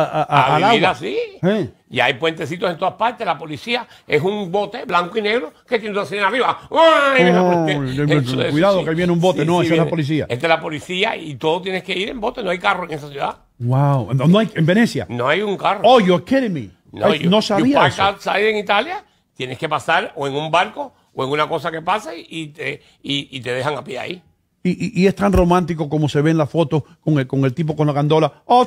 a, así. Y hay puentecitos en todas partes. La policía es un bote blanco y negro que tiene dos arriba. Oh, cuidado, que viene un bote. no, es la policía. Esta es la policía y todo tienes que ir en bote. No hay carro en esa ciudad. Wow. No, hay, en Venecia. No hay un carro. Oh, kidding me. No, sabía. en Italia, tienes que pasar o en un barco o en una cosa que pase y te, y te dejan a pie ahí. Y, es tan romántico como se ve en la foto con el, con el tipo con la gandola. ¡Oh,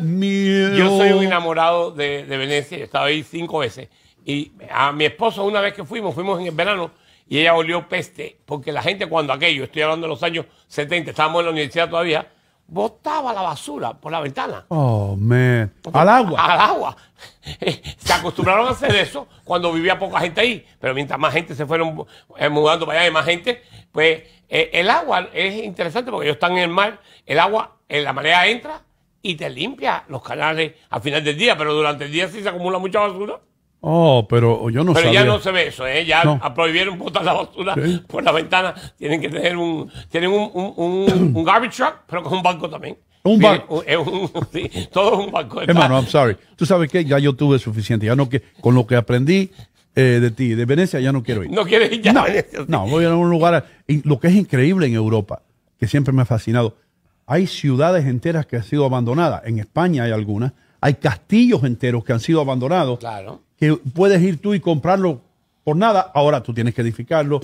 Yo soy un enamorado de, Venecia. He estado ahí cinco veces. Y a mi esposo, una vez que fuimos, fuimos en el verano y ella olió peste. Porque la gente, cuando aquello, estoy hablando de los años 70, estábamos en la universidad todavía botaba la basura por la ventana. Oh, man. Al agua. Al agua. se acostumbraron a hacer eso cuando vivía poca gente ahí. Pero mientras más gente se fueron eh, mudando para allá y más gente, pues eh, el agua es interesante porque ellos están en el mar. El agua, en eh, la marea entra y te limpia los canales al final del día, pero durante el día sí se acumula mucha basura. Oh, pero yo no pero Pero ya no se ve eso, ¿eh? Ya prohibieron botar la basura por la ventana. Tienen que tener un, tienen un, un, garbage truck, pero con un banco también. Un banco. Sí, todo un banco. Hermano, I'm sorry. Tú sabes que ya yo tuve suficiente. Ya no que, con lo que aprendí eh, de ti, de Venecia, ya no quiero ir. No quieres ir ya. No, no, voy a un lugar. Lo que es increíble en Europa, que siempre me ha fascinado, hay ciudades enteras que han sido abandonadas. En España hay algunas hay castillos enteros que han sido abandonados. Claro. Que puedes ir tú y comprarlo por nada. Ahora tú tienes que edificarlo.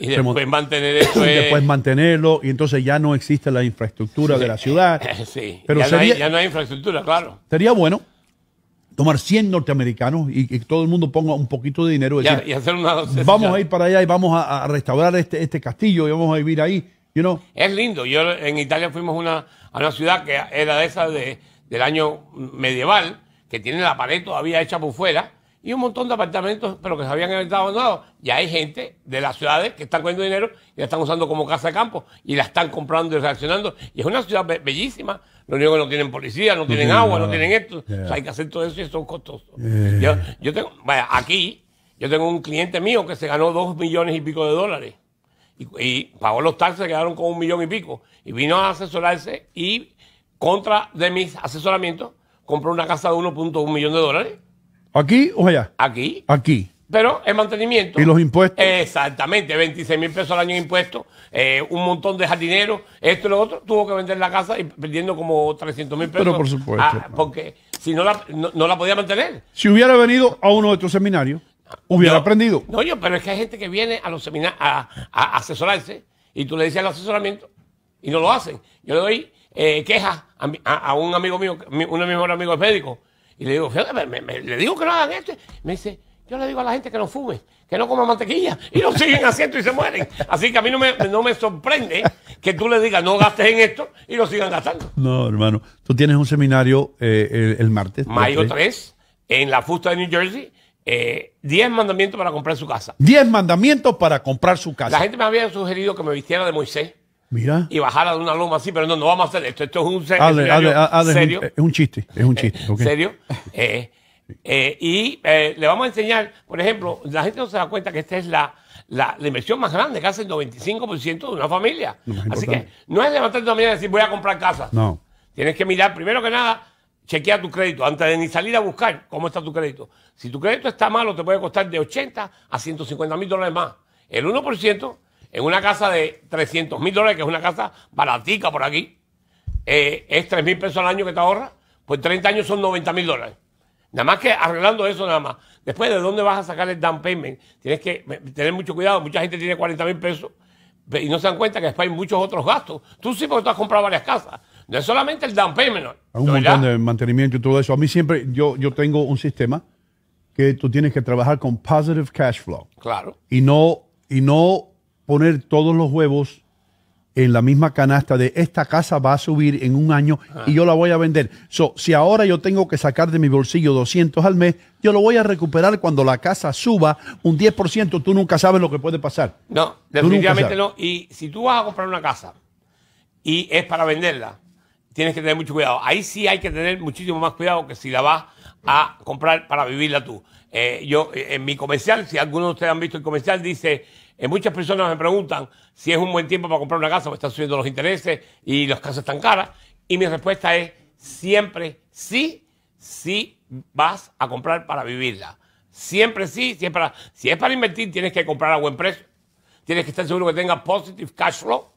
Y después mantener eso. Y después mantenerlo. Y entonces ya no existe la infraestructura de la ciudad. Sí. Pero ya, no hay, infraestructura, claro. Sería bueno tomar 100 norteamericanos y que todo el mundo ponga un poquito de dinero. y hacer una vamos a ir para allá y vamos a, restaurar este, este, castillo y vamos a vivir ahí. Es lindo. Yo en Italia fuimos una, a una ciudad que era de esas de del año medieval, que tiene la pared todavía hecha por fuera, y un montón de apartamentos pero que se habían abandonados. Y hay gente de las ciudades que están cogiendo dinero y la están usando como casa de campo y la están comprando y reaccionando. Y es una ciudad bellísima. Lo único que no tienen policía, no tienen agua, no tienen esto. hay que hacer todo eso y son costosos. Eh. Yo, tengo, vaya, aquí yo tengo un cliente mío que se ganó dos millones y pico de dólares y, y pagó los taxes, quedaron con un millón y pico. Y vino a asesorarse y contra de mis asesoramientos, compró una casa de 1.1 millón de dólares. ¿Aquí o allá? Aquí. Aquí. Pero el mantenimiento. ¿Y los impuestos? Exactamente, 26 mil pesos al año en impuestos, eh, un montón de jardineros, esto y lo otro. Tuvo que vender la casa y perdiendo como 300 mil pesos. Pero por supuesto. Ah, porque si no la, no, la podía mantener. Si hubiera venido a uno de tus seminarios, hubiera aprendido. No, yo, pero es que hay gente que viene a los seminarios a, asesorarse y tú le dices el asesoramiento y no lo hacen. Yo le doy eh, quejas a, un amigo mío, uno de mis mejores amigos es médico, y le digo, fíjate, le digo que no hagan esto. Me dice, yo le digo a la gente que no fume, que no coma mantequilla, y lo siguen haciendo y se mueren. Así que a mí no me, no me sorprende que tú le digas no gastes en esto y lo sigan gastando. No, hermano. Tú tienes un seminario eh, el, martes. Mayo 3. en la Fusta de New Jersey. Eh, 10 mandamientos para comprar su casa. 10 mandamientos para comprar su casa. La gente me había sugerido que me vistiera de Moisés y bajar a una loma así, pero no, no vamos a hacer esto. Esto es un serio. Es, un, chiste, es un eh, chiste. serio. Eh, eh, y le vamos a enseñar, por ejemplo, la gente no se da cuenta que esta es la, inversión más grande, casi el 95% de una familia. Así que no es levantarte la mañana y decir voy a comprar casa. No. Tienes que mirar, primero que nada, chequear tu crédito. Antes de ni salir a buscar cómo está tu crédito. Si tu crédito está malo, te puede costar de 80 a 150 mil dólares más. El 1% en una casa de 300 mil dólares, que es una casa baratica por aquí, eh, es 3 mil pesos al año que te ahorras, pues 30 años son 90 mil dólares. Nada más que arreglando eso, nada más. Después, ¿de dónde vas a sacar el down payment? Tienes que tener mucho cuidado. Mucha gente tiene 40 mil pesos y no se dan cuenta que después hay muchos otros gastos. Tú sí, porque tú has comprado varias casas. No es solamente el down payment. Hay un montón de mantenimiento y todo eso. A mí siempre, yo, yo tengo un sistema que tú tienes que trabajar con positive cash flow. Claro. Y no, y no poner todos los huevos en la misma canasta de esta casa va a subir en un año y yo la voy a vender. si ahora yo tengo que sacar de mi bolsillo 200 al mes, yo lo voy a recuperar cuando la casa suba un 10%. Tú nunca sabes lo que puede pasar. No, definitivamente no. Y si tú vas a comprar una casa y es para venderla, tienes que tener mucho cuidado. Ahí sí hay que tener muchísimo más cuidado que si la vas a comprar para vivirla tú. Eh, yo, eh, en mi comercial, si algunos de ustedes han visto el comercial, dice eh, muchas personas me preguntan si es un buen tiempo para comprar una casa, porque están subiendo los intereses y las casas están caras. Y mi respuesta es siempre sí, sí vas a comprar para vivirla. Siempre sí, si es para, si es para invertir, tienes que comprar a buen precio. Tienes que estar seguro que tenga positive cash flow.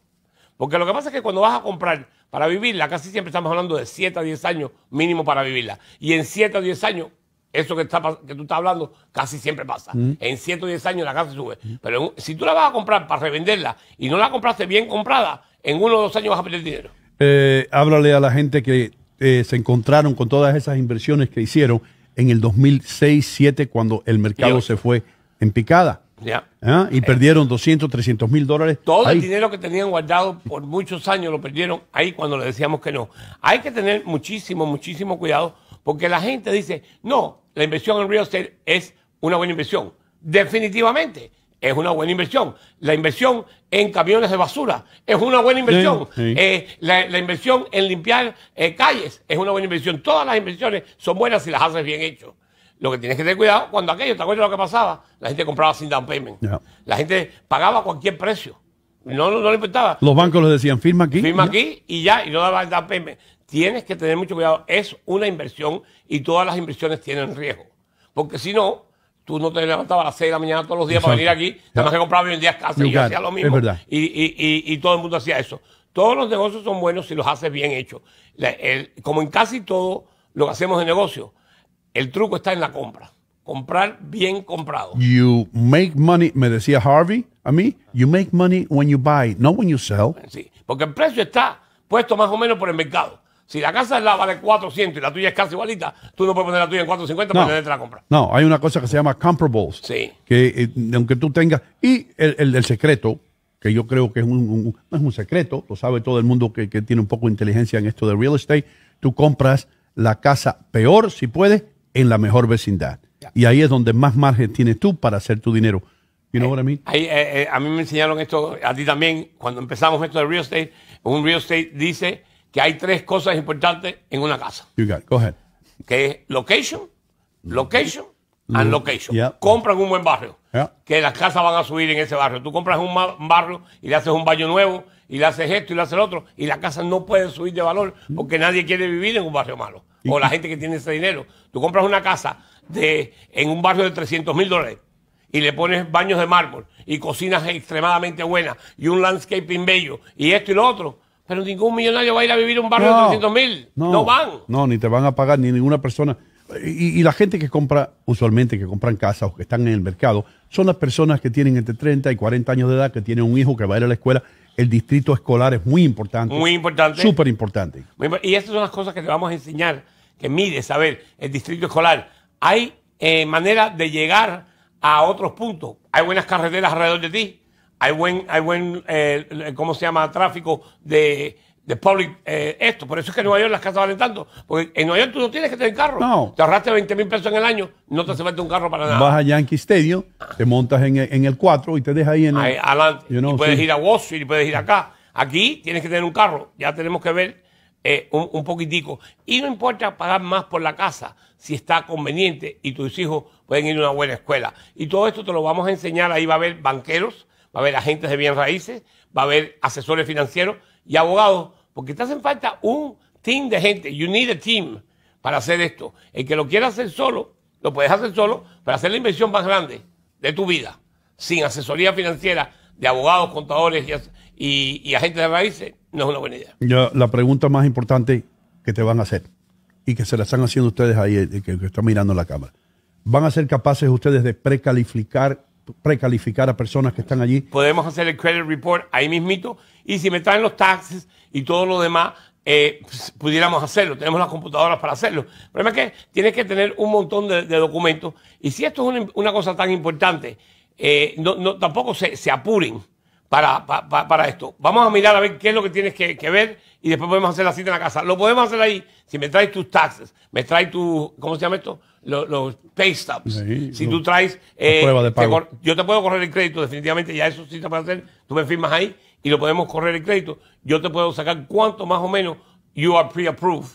Porque lo que pasa es que cuando vas a comprar para vivirla, casi siempre estamos hablando de 7 a 10 años mínimo para vivirla. Y en 7 a 10 años eso que, está, que tú estás hablando casi siempre pasa. Mm. En 110 años la casa sube. Pero si tú la vas a comprar para revenderla y no la compraste bien comprada, en uno o dos años vas a perder dinero. Eh, háblale a la gente que eh, se encontraron con todas esas inversiones que hicieron en el 2006-2007 cuando el mercado se fue en picada. Ya. ¿Ah? Y eh. perdieron 200, 300 mil dólares. Todo el dinero que tenían guardado por muchos años lo perdieron ahí cuando le decíamos que no. Hay que tener muchísimo, muchísimo cuidado porque la gente dice, no, la inversión en real estate es una buena inversión. Definitivamente es una buena inversión. La inversión en camiones de basura es una buena inversión. Eh, la, inversión en limpiar eh, calles es una buena inversión. Todas las inversiones son buenas si las haces bien hecho. Lo que tienes que tener cuidado, cuando aquello, ¿te acuerdas lo que pasaba? La gente compraba sin down payment. La gente pagaba cualquier precio. No, no, le importaba. Los bancos les decían, firma aquí. Firma aquí y ya, y no daba el down payment tienes que tener mucho cuidado. Es una inversión y todas las inversiones tienen riesgo. Porque si no, tú no te levantabas a las 6 de la mañana todos los días para venir aquí, te más que comprar hoy en día casa y hacía lo mismo. Y, y, y, todo el mundo hacía eso. Todos los negocios son buenos si los haces bien hechos. Como en casi todo lo que hacemos de negocio, el truco está en la compra. Comprar bien comprado. You make money, me decía Harvey a mí, you make money when you buy, not when you sell. porque el precio está puesto más o menos por el mercado. Si la casa es la vale 400 y la tuya es casi igualita, tú no puedes poner la tuya en 450 para tenerte la compra. No, hay una cosa que se llama comparables. Sí. Que eh, aunque tú tengas. Y el, secreto, que yo creo que es un, no es un secreto, lo sabe todo el mundo que, tiene un poco de inteligencia en esto de real estate, tú compras la casa peor, si puedes, en la mejor vecindad. Y ahí es donde más margen tienes tú para hacer tu dinero. You know eh, what I mean? Eh, a mí me enseñaron esto, a ti también, cuando empezamos esto de real estate, un real estate dice que hay tres cosas importantes en una casa. You got Go ahead. Que es location, location and location. Compran un buen barrio. Que las casas van a subir en ese barrio. Tú compras un, barrio y le haces un baño nuevo y le haces esto y le haces el otro y las casas no pueden subir de valor porque nadie quiere vivir en un barrio malo. O la gente que tiene ese dinero. Tú compras una casa de, en un barrio de 300 mil dólares y le pones baños de mármol y cocinas extremadamente buenas y un landscaping bello y esto y lo otro pero ningún millonario va a ir a vivir un barrio de 300 mil. No, van. No, ni te van a pagar, ni ninguna persona. Y, la gente que compra, usualmente que compran casas o que están en el mercado, son las personas que tienen entre 30 y 40 años de edad, que tienen un hijo que va a ir a la escuela. El distrito escolar es muy importante. Muy importante. Súper importante. Y estas son las cosas que te vamos a enseñar, que A ver, el distrito escolar. Hay eh, manera de llegar a otros puntos. Hay buenas carreteras alrededor de ti hay buen, hay buen eh, eh, ¿cómo se llama? Tráfico de, public, eh, esto. Por eso es que en Nueva York las casas valen tanto. Porque en Nueva York tú no tienes que tener carro. No. Te ahorraste 20 mil pesos en el año, no te hace falta un carro para nada. Vas a Yankee Stadium, ah. te montas en el, en 4 y te dejas ahí en el... puedes ir a Wall y puedes ir acá. Aquí tienes que tener un carro. Ya tenemos que ver un, poquitico. Y no importa pagar más por la casa si está conveniente y tus hijos pueden ir a una buena escuela. Y todo esto te lo vamos a enseñar. Ahí va a haber banqueros, va a haber agentes de bien raíces, va a haber asesores financieros y abogados, porque te hacen falta un team de gente. You need a team para hacer esto. El que lo quiera hacer solo, lo puedes hacer solo, para hacer la inversión más grande de tu vida, sin asesoría financiera de abogados, contadores y, agentes de raíces, no es una buena idea. la pregunta más importante que te van a hacer y que se la están haciendo ustedes ahí, eh, que, que están mirando la cámara. ¿Van a ser capaces ustedes de precalificar precalificar a personas que están allí. Podemos hacer el credit report ahí mismito y si me traen los taxes y todo lo demás, eh, pues, pudiéramos hacerlo. Tenemos las computadoras para hacerlo. El problema es que tienes que tener un montón de, documentos y si esto es una, cosa tan importante, eh, tampoco se, apuren. Para, esto. Vamos a mirar a ver qué es lo que tienes que, que, ver y después podemos hacer la cita en la casa. Lo podemos hacer ahí si me traes tus taxes, me traes tu, ¿cómo se llama esto? los, pay stubs. si tú traes. Eh, yo te puedo correr el crédito, definitivamente, ya eso sí te puede hacer. Tú me firmas ahí y lo podemos correr el crédito. Yo te puedo sacar cuánto más o menos you are pre-approved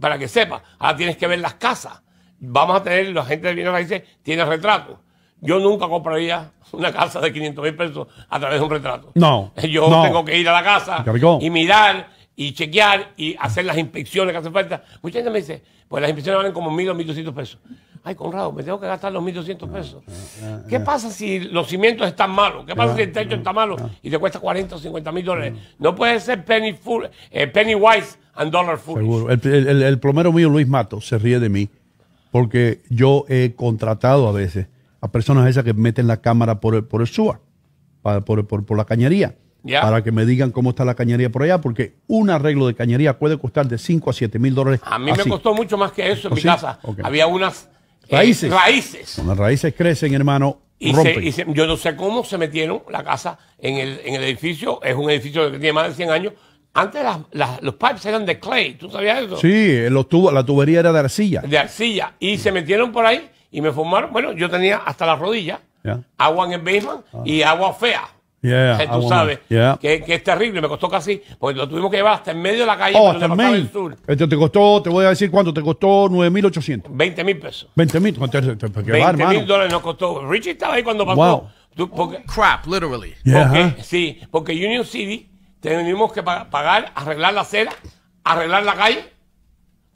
para que sepas. Ahora tienes que ver las casas. Vamos a tener, la gente de bienes dice tiene retrato, Yo nunca compraría una casa de 500 mil pesos a través de un retrato. No. Yo tengo que ir a la casa y mirar y chequear y hacer las inspecciones que hace falta. Mucha gente me dice, pues las inspecciones valen como mil o mil pesos. Ay, Conrado, me tengo que gastar los 1.200 pesos. ¿Qué pasa si los cimientos están malos? ¿Qué pasa si el techo está malo y te cuesta 40 o 50 mil dólares? No puede ser penny, full, eh, penny wise and dollar foolish. El, plomero mío, Luis Mato, se ríe de mí porque yo he contratado a veces a personas esas que meten la cámara por el, por el SUA, por, por la cañería para que me digan cómo está la cañería por allá, porque un arreglo de cañería puede costar de 5 a 7 mil dólares. A mí me costó mucho más que eso en mi ¿Oh, casa. Había unas eh, raíces. raíces. las raíces crecen, hermano, y, yo no sé cómo se metieron la casa en el, edificio. Es un edificio que tiene más de 100 años. Antes los pipes eran de clay, ¿tú sabías eso? Sí, la tubería era de arcilla. De arcilla. Y se metieron por ahí y me formaron. Bueno, yo tenía hasta las rodillas agua en el basement y ah. agua fea ya tú sabes, que, que, es terrible, me costó casi, porque lo tuvimos que llevar hasta en medio de la calle oh, hasta el sur. Esto te costó, te voy a decir cuánto, te costó 9.800. veinte mil pesos. veinte mil, mil dólares nos costó. Richie estaba ahí cuando pasó. Wow. porque, Crap, literally. Sí, porque Union City tenemos que pagar, arreglar la acera, arreglar la calle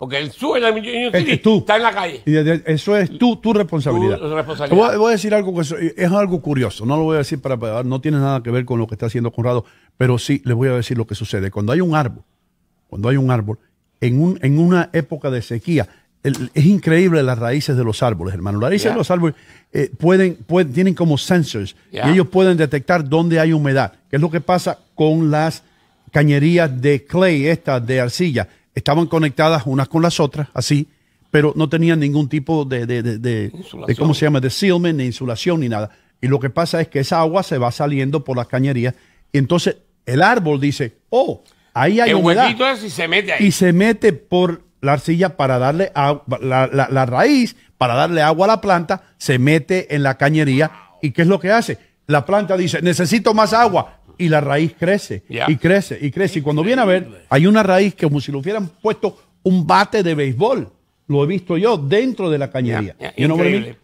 porque el suelo este está en la calle. eso es tu, responsabilidad. Voy, a decir algo que es, algo curioso. No lo voy a decir para pagar, no tiene nada que ver con lo que está haciendo Conrado, pero sí les voy a decir lo que sucede. Cuando hay un árbol, cuando hay un árbol, en, en una época de sequía, es increíble las raíces de los árboles, hermano. Las raíces de los árboles eh, pueden, tienen como sensors y ellos pueden detectar dónde hay humedad, Qué es lo que pasa con las cañerías de clay, estas de arcilla estaban conectadas unas con las otras, así, pero no tenían ningún tipo de, ¿cómo se llama?, de sealment, ni insulación, ni nada. Y lo que pasa es que esa agua se va saliendo por las cañerías. Y entonces el árbol dice, oh, ahí hay un Huequito es y se mete Y se mete por la arcilla para darle agua, la, la, la, raíz, para darle agua a la planta, se mete en la cañería. ¿Y qué es lo que hace? La planta dice, necesito más agua y la raíz crece y crece y crece. Y cuando viene a ver, hay una raíz que como si lo hubieran puesto un bate de béisbol. Lo he visto yo dentro de la cañería.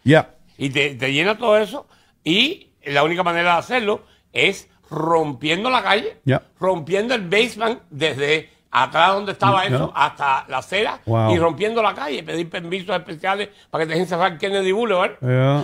ya Y te, te, llena todo eso y la única manera de hacerlo es rompiendo la calle, rompiendo el basement desde atrás donde estaba eso, hasta la acera y rompiendo la calle, pedir permisos especiales para que te dejen cerrar Kennedy Boulevard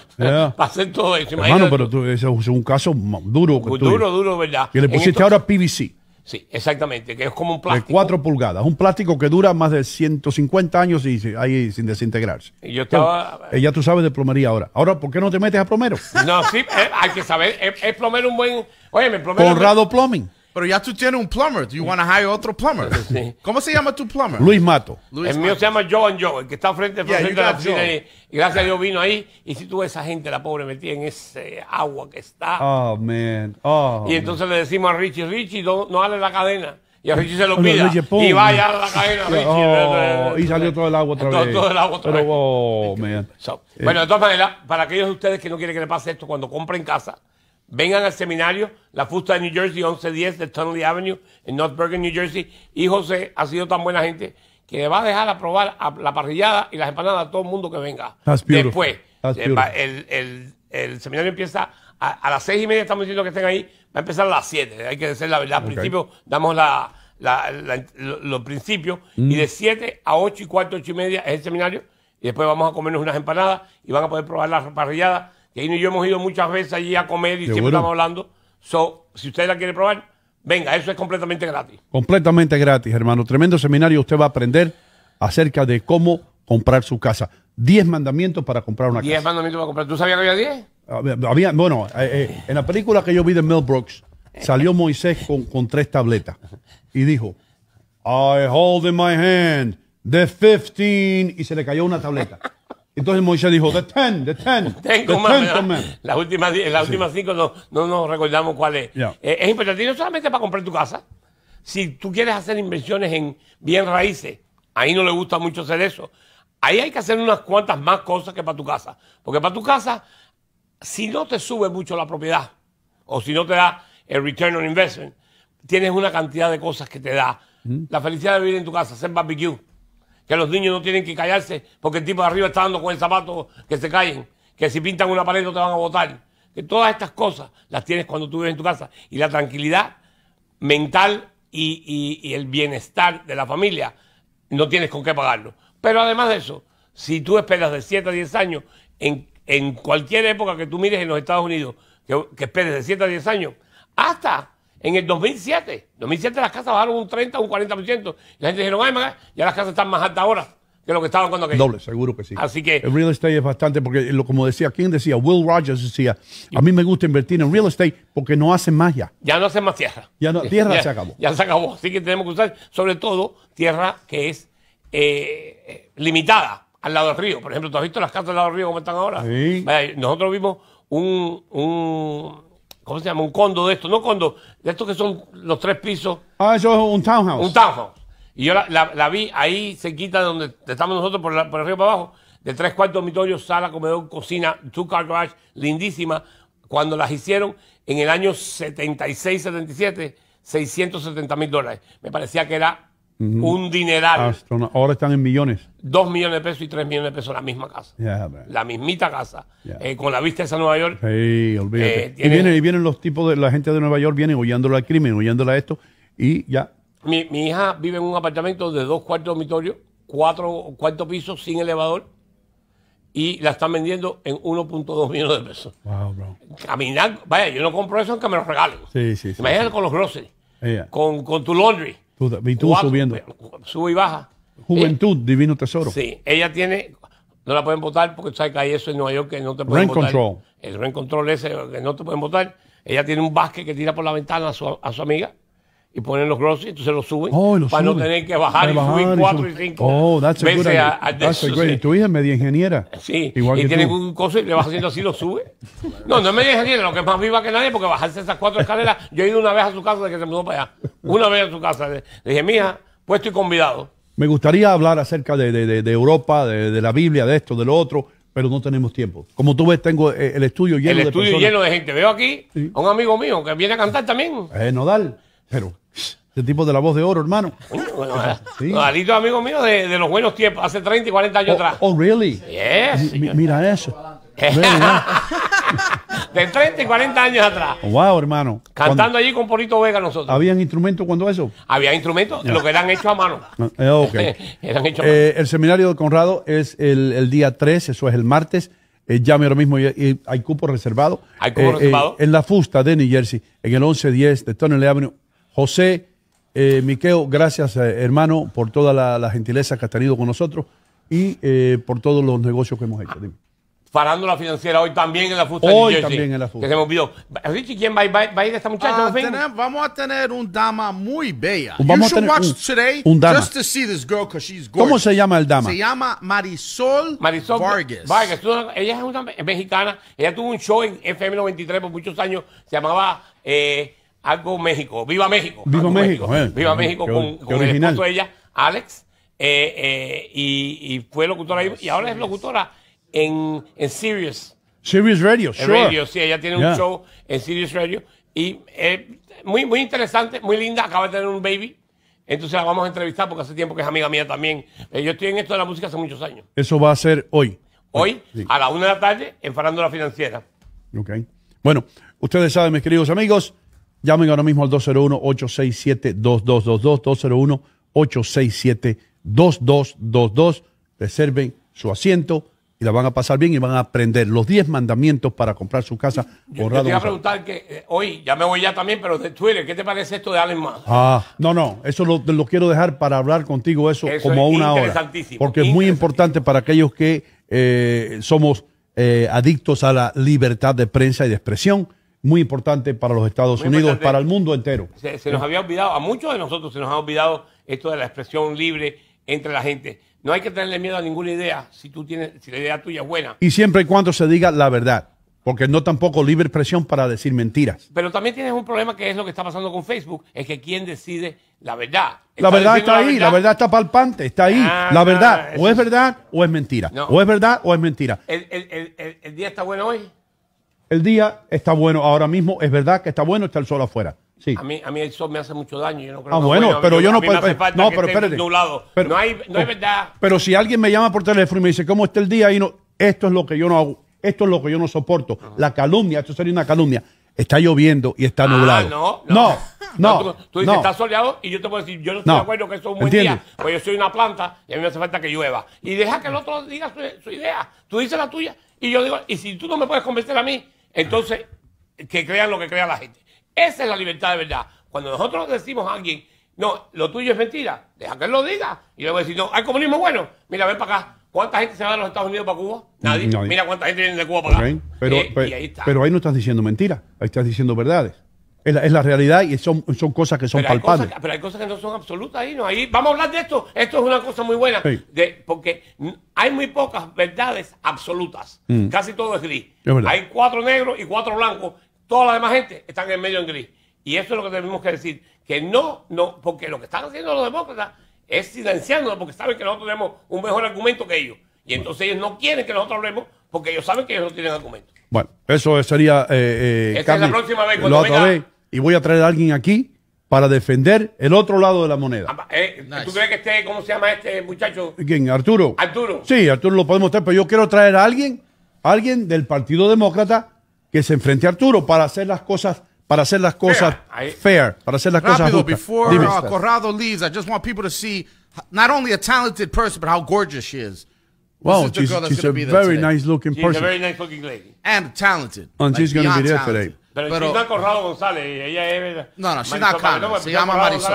para hacer todo eso. Hermano, pero ese es un caso duro. Que duro, duro, ¿verdad? Y le pusiste ahora PVC. Sí, exactamente, que es como un plástico. De 4 pulgadas, un plástico que dura más de 150 años y ahí sin desintegrarse. Y yo estaba... Eh, ya tú sabes de plomería ahora. Ahora, ¿por qué no te metes a plomero? No, sí, eh, hay que saber, eh, es, plomero un buen... Oye, me plomero... Conrado Plumbing. Pero ya tú tienes un plumber. you want to hire otro plumber? Sí. ¿Cómo se llama tu plumber? Luis Mato. Luis el mío se llama Joan Joe, el que está frente, al frente a la oficina. Y gracias a Dios vino ahí. Y si tú ves a esa gente, la pobre, metida en ese agua que está. Oh, man. Oh, y entonces le decimos a Richie, Richie, no, no la cadena. Y a Richie se lo pida. y va a la cadena, Richie. Oh, y salió todo el agua otra vez. Todo, el agua otra vez. Oh, man. Bueno, de todas maneras, para aquellos de ustedes que no quieren que le pase esto cuando compren casa, Vengan al seminario La Fusta de New Jersey, 1110 de Tunnelly Avenue, en North Bergen, New Jersey. Y José ha sido tan buena gente que le va a dejar a probar la parrillada y las empanadas a todo el mundo que venga. Después, eh, el, seminario empieza a, las seis y media, estamos diciendo que estén ahí, va a empezar a las siete. Hay que decir la verdad. Al principio damos la, los principios y mm. de siete a ocho y cuarto, ocho y media es el seminario. Y después vamos a comernos unas empanadas y van a poder probar las parrilladas él y yo hemos ido muchas veces allí a comer y siempre estamos hablando. So, si usted la quiere probar, venga, eso es completamente gratis. Completamente gratis, hermano. Tremendo seminario. Usted va a aprender acerca de cómo comprar su casa. Diez mandamientos para comprar una casa. Diez mandamientos para comprar. ¿Tú sabías que había diez? Había, bueno, eh, eh, en la película que yo vi de Mel Brooks, salió Moisés con, con tres tabletas y dijo, I hold in my hand the 15, y se le cayó una tableta. Entonces Moisés dijo, the ten, the ten, ten, the ten Las últimas, las cinco no, nos recordamos cuál es. Eh, es importante no solamente para comprar tu casa. Si tú quieres hacer inversiones en bien raíces, ahí no le gusta mucho hacer eso. Ahí hay que hacer unas cuantas más cosas que para tu casa. Porque para tu casa, si no te sube mucho la propiedad, o si no te da el return on investment, tienes una cantidad de cosas que te da. La felicidad de vivir en tu casa, hacer barbecue que los niños no tienen que callarse porque el tipo de arriba está dando con el zapato que se callen, que si pintan una pared no te van a votar. Que todas estas cosas las tienes cuando tú vives en tu casa. Y la tranquilidad mental y, el bienestar de la familia no tienes con qué pagarlo. Pero además de eso, si tú esperas de 7 a 10 años, en, cualquier época que tú mires en los Estados Unidos, que, que esperes de 7 a 10 años, hasta en el 2007, 2007 las casas bajaron un 30, un 40%. la gente dijeron, ay, maga, ya las casas están más altas ahora que lo que estaban cuando aquello. Doble, seguro que sí. Así que. El real estate es bastante, porque eh, como decía, ¿quién decía? Will Rogers decía, a mí me gusta invertir en real estate porque no hacen más ya. Ya no hacen más tierra. Ya no, tierra se acabó. Ya se acabó. Así que tenemos que usar, sobre todo, tierra que es eh, eh, limitada al lado del río. Por ejemplo, ¿tú has visto las casas al lado del río como están ahora? Sí. nosotros vimos un ¿Cómo se llama? Un condo de estos, no condo, de estos que son los tres pisos. Ah, eso es un townhouse. Un townhouse. Y yo la, vi ahí cerquita de donde estamos nosotros, por, el por arriba para abajo, de tres cuartos dormitorios, sala, comedor, cocina, two car garage, lindísima. Cuando las hicieron en el año 76, 77, 670 mil dólares. Me parecía que era un dineral. Ahora están en millones. Dos millones de pesos y tres millones de pesos la misma casa. la mismita casa. Eh, con la vista esa Nueva York. Eh, y, vienen, y, vienen, los tipos de la gente de Nueva York, vienen oyándola al crimen, huyéndolo a esto y ya. Mi, hija vive en un apartamento de dos cuartos dormitorios, cuatro cuarto pisos sin elevador y la están vendiendo en 1.2 millones de pesos. Wow, bro. Caminar, vaya, yo no compro eso aunque me lo regalen. Sí, sí, sí Imagínate con los groceries, con tu laundry. Tú, y tú subiendo. Sube y baja. Juventud, eh, divino tesoro. Sí, ella tiene. No la pueden votar porque sabes que hay eso en Nueva York que no te pueden votar. Control. El rent control ese que no te pueden votar. Ella tiene un básquet que tira por la ventana a su, a su amiga y ponen los grosses y entonces los suben oh, para no tener que bajar, y subir cuatro y, cinco oh, that's a great. Tu hija es media ingeniera. Sí, Igual y tiene un coso y le vas haciendo así, lo sube. No, no es media ingeniera, lo que es más viva que nadie, porque bajarse esas cuatro escaleras. Yo he ido una vez a su casa de que se mudó para allá. Una vez a su casa. Le dije, mija, pues estoy convidado. Me gustaría hablar acerca de, de, de, Europa, de la Biblia, de esto, de lo otro pero no tenemos tiempo. Como tú ves, tengo eh, el estudio lleno de el estudio lleno de gente. Veo aquí a un amigo mío que viene a cantar también. Eh, Nodal. Pero ese tipo de la voz de oro, hermano. Sí. Alito amigo mío de, los buenos tiempos, hace 30 y 40 años oh, atrás. Oh, really? Yes. mira eso. De 30 y 40 años atrás. Wow, hermano. Cantando allí con Polito Vega nosotros. ¿Habían instrumentos cuando eso? Había instrumentos, lo que eran hechos a mano. el seminario de Conrado es el, día 3, eso es el martes. llame eh, ahora mismo, hay cupo reservado. Hay cupo eh, eh, reservado. en la Fusta de New Jersey, en el 1110 de Tony Avenue, José eh, Miqueo, gracias eh, hermano por toda la, gentileza que has tenido con nosotros y eh, por todos los negocios que hemos hecho. Dime. la financiera hoy también en la futura. Hoy también en la futura. Que se ¿quién va, a ir esta muchacha? Ah, vamos a tener un dama muy bella. Vamos a tener watch un, dama. just to see this girl because she's gorgeous. ¿Cómo se llama el dama? Se llama Marisol, Vargas. Vargas. Ella es una mexicana. Ella tuvo un show en FM93 por muchos años. Se llamaba... Eh, algo México, viva México. Viva México, eh. viva México con, el esposo de ella, Alex, eh, eh, y, fue locutora y ahora es locutora en, en Sirius. Sirius Radio, en Radio, sí, ella tiene un show en Sirius Radio y muy, muy interesante, muy linda, acaba de tener un baby. Entonces la vamos a entrevistar porque hace tiempo que es amiga mía también. yo estoy en esto de la música hace muchos años. Eso va a ser hoy. Hoy, a la una de la tarde, en Farándula Financiera. Ok. Bueno, ustedes saben, mis queridos amigos, Llamen ahora mismo al 201-867-2222, 201-867-2222. Reserven su asiento y la van a pasar bien y van a aprender los 10 mandamientos para comprar su casa. Yo te iba a preguntar que eh, hoy, ya me voy ya también, pero de Twitter, ¿qué te parece esto de Allen Ah, no, no, eso lo, quiero dejar para hablar contigo eso, como una hora. Porque es muy importante para aquellos que eh, somos eh, adictos a la libertad de prensa y de expresión muy importante para los Estados Unidos, para el mundo entero. Se, nos había olvidado, a muchos de nosotros se nos ha olvidado esto de la expresión libre entre la gente. No hay que tenerle miedo a ninguna idea si, tú tienes, si la idea tuya es buena. Y siempre y cuando se diga la verdad. Porque no tampoco libre expresión para decir mentiras. Pero también tienes un problema que es lo que está pasando con Facebook, es que quién decide la verdad. La verdad está ahí, la verdad? está palpante, está ahí. Ah, la verdad, o es verdad o es mentira. O es verdad o es mentira. el día está bueno hoy? El día está bueno ahora mismo, es verdad que está bueno, estar el sol afuera. Sí. A, mí, a mí el sol me hace mucho daño. Yo no creo ah, que bueno, pero yo no puedo. No, pero espérate. no, hay, oh, verdad. Pero si alguien me llama por teléfono y me dice, ¿cómo está el día? Y no, esto es lo que yo no hago. Esto es lo que yo no soporto. Ah. La calumnia, esto sería una calumnia. Está lloviendo y está ah, nublado. No, no. no, no tú, dices, está soleado y yo te puedo decir, yo no estoy de acuerdo que eso es un buen día. Pues yo soy una planta y a mí me hace falta que llueva. Y deja que el otro diga su idea. Tú dices la tuya y yo digo, y si tú no me puedes convencer a mí, entonces, que crean lo que crea la gente. Esa es la libertad de verdad. Cuando nosotros decimos a alguien, no, lo tuyo es mentira, deja que él lo diga. Y luego decir, no, hay comunismo bueno. Mira, ven para acá. ¿Cuánta gente se va de los Estados Unidos para Cuba? Nadie. Mira cuánta gente viene de Cuba para acá. Pero, eh, pero ahí no estás diciendo mentira, ahí estás diciendo verdades. Es la, realidad y son, son cosas que son palpables. pero hay cosas que no son absolutas ahí, ¿no? Ahí vamos a hablar de esto. Esto es una cosa muy buena. porque hay muy pocas verdades absolutas. Mm. Casi todo es gris. hay cuatro negros y cuatro blancos. Toda la demás gente están en medio en gris. Y eso es lo que tenemos que decir. Que no, no, porque lo que están haciendo los demócratas es silenciándonos porque saben que nosotros tenemos un mejor argumento que ellos. Y entonces ellos no quieren que nosotros hablemos porque ellos saben que ellos no tienen argumento. Bueno, eso sería... Eh, eh la próxima vez. Cuando venga, y voy a traer a alguien aquí para defender el otro lado de la moneda. Ah, eh, ¿Tú crees que este, cómo se llama este muchacho? ¿Quién? ¿Arturo? Arturo. Sí, Arturo lo podemos traer, pero yo quiero traer a alguien, alguien del Partido Demócrata que se enfrente a Arturo para hacer las cosas para hacer las cosas fair, para hacer las cosas justas. before Dime, uh, Corrado leaves, I just want people to see not only a talented person but how gorgeous she is. Wow, she's, a, very nice a very nice looking person. She's a very nice looking lady. And talented. And she's going to be there today. Pero, pero Corrado González, ella es. No, no, pues, se llama Marisol.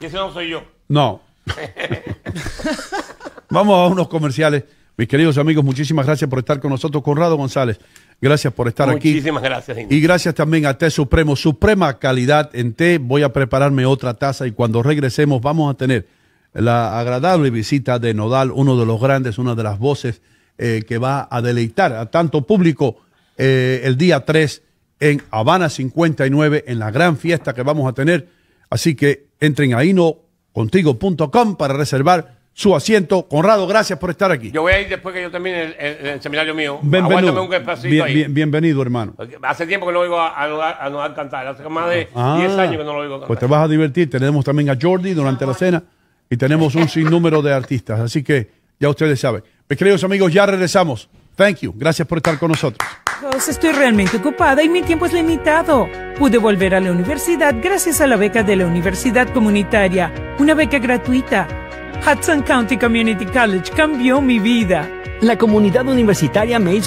y ese no soy yo. No. Vamos a unos comerciales. Mis queridos amigos, muchísimas gracias por estar con nosotros. Conrado González, gracias por estar aquí. Muchísimas gracias. Y gracias también a Té Supremo, suprema calidad en té. Voy a prepararme otra taza y cuando regresemos vamos a tener la agradable visita de Nodal, uno de los grandes, una de las voces eh, que va a deleitar a tanto público eh, el día 3 en Habana 59 en la gran fiesta que vamos a tener. Así que entren a inocontigo.com para reservar su asiento. Conrado, gracias por estar aquí. Yo voy a ir después que yo termine el, seminario mío. Bienvenido. Un bienvenido, hermano. Hace tiempo que no oigo a, cantar. Hace más de 10 ah. años que no lo oigo Pues te vas a divertir. Tenemos también a Jordi durante la cena y tenemos un sinnúmero de artistas. Así que ya ustedes saben. Mis queridos amigos, ya regresamos. Thank you. Gracias por estar con nosotros. Pues estoy realmente ocupada y mi tiempo es limitado. Pude volver a la universidad gracias a la beca de la Universidad Comunitaria, una beca gratuita. Hudson County Community College cambió mi vida. La comunidad universitaria me hizo...